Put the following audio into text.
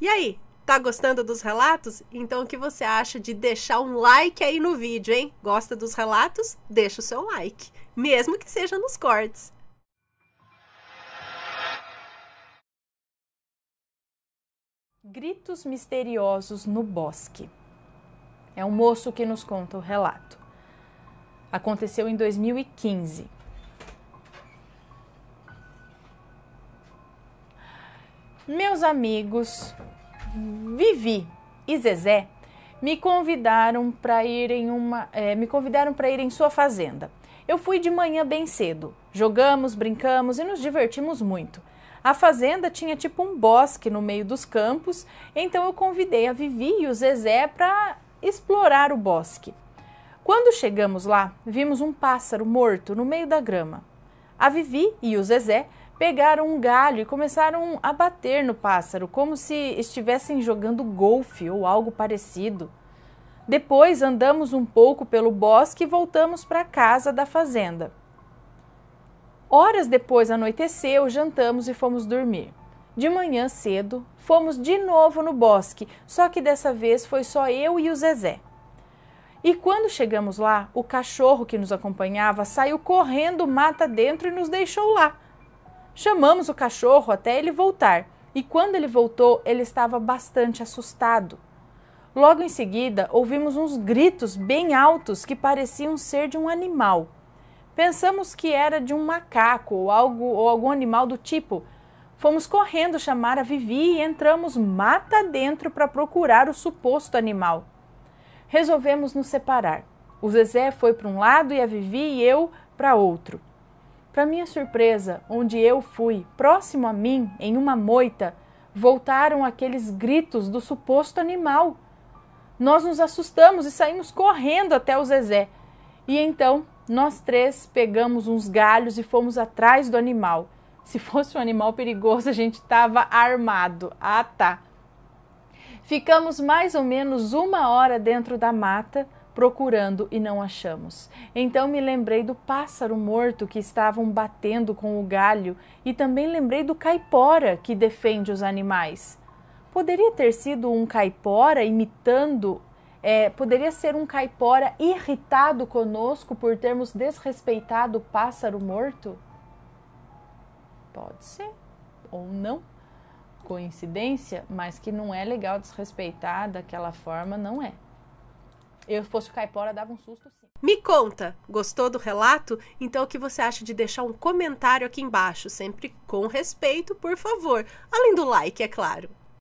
E aí, tá gostando dos relatos? Então o que você acha de deixar um like aí no vídeo, hein? Gosta dos relatos? Deixa o seu like, mesmo que seja nos cortes. Gritos misteriosos no bosque. É um moço que nos conta o relato. Aconteceu em 2015. Meus amigos, Vivi e Zezé me convidaram para ir em uma, é, me convidaram para ir em sua fazenda. Eu fui de manhã bem cedo. Jogamos, brincamos e nos divertimos muito. A fazenda tinha tipo um bosque no meio dos campos, então eu convidei a Vivi e o Zezé para explorar o bosque. Quando chegamos lá, vimos um pássaro morto no meio da grama. A Vivi e o Zezé pegaram um galho e começaram a bater no pássaro, como se estivessem jogando golfe ou algo parecido. Depois andamos um pouco pelo bosque e voltamos para a casa da fazenda. Horas depois anoiteceu, jantamos e fomos dormir. De manhã cedo, fomos de novo no bosque, só que dessa vez foi só eu e o Zezé. E quando chegamos lá, o cachorro que nos acompanhava saiu correndo mata dentro e nos deixou lá. Chamamos o cachorro até ele voltar, e quando ele voltou, ele estava bastante assustado. Logo em seguida, ouvimos uns gritos bem altos que pareciam ser de um animal. Pensamos que era de um macaco ou algo ou algum animal do tipo. Fomos correndo chamar a Vivi e entramos mata dentro para procurar o suposto animal. Resolvemos nos separar. O Zezé foi para um lado e a Vivi e eu para outro. Para minha surpresa, onde eu fui, próximo a mim, em uma moita, voltaram aqueles gritos do suposto animal. Nós nos assustamos e saímos correndo até o Zezé. E então nós três pegamos uns galhos e fomos atrás do animal. Se fosse um animal perigoso, a gente estava armado. Ah, tá. Ficamos mais ou menos uma hora dentro da mata procurando e não achamos. Então me lembrei do pássaro morto que estavam batendo com o galho e também lembrei do caipora que defende os animais. Poderia ter sido um caipora imitando. É, poderia ser um caipora irritado conosco por termos desrespeitado o pássaro morto? Pode ser ou não. Coincidência, mas que não é legal desrespeitar daquela forma, não é eu fosse o caipora, dava um susto sim. Me conta, gostou do relato? Então o que você acha de deixar um comentário aqui embaixo, sempre com respeito, por favor. Além do like, é claro.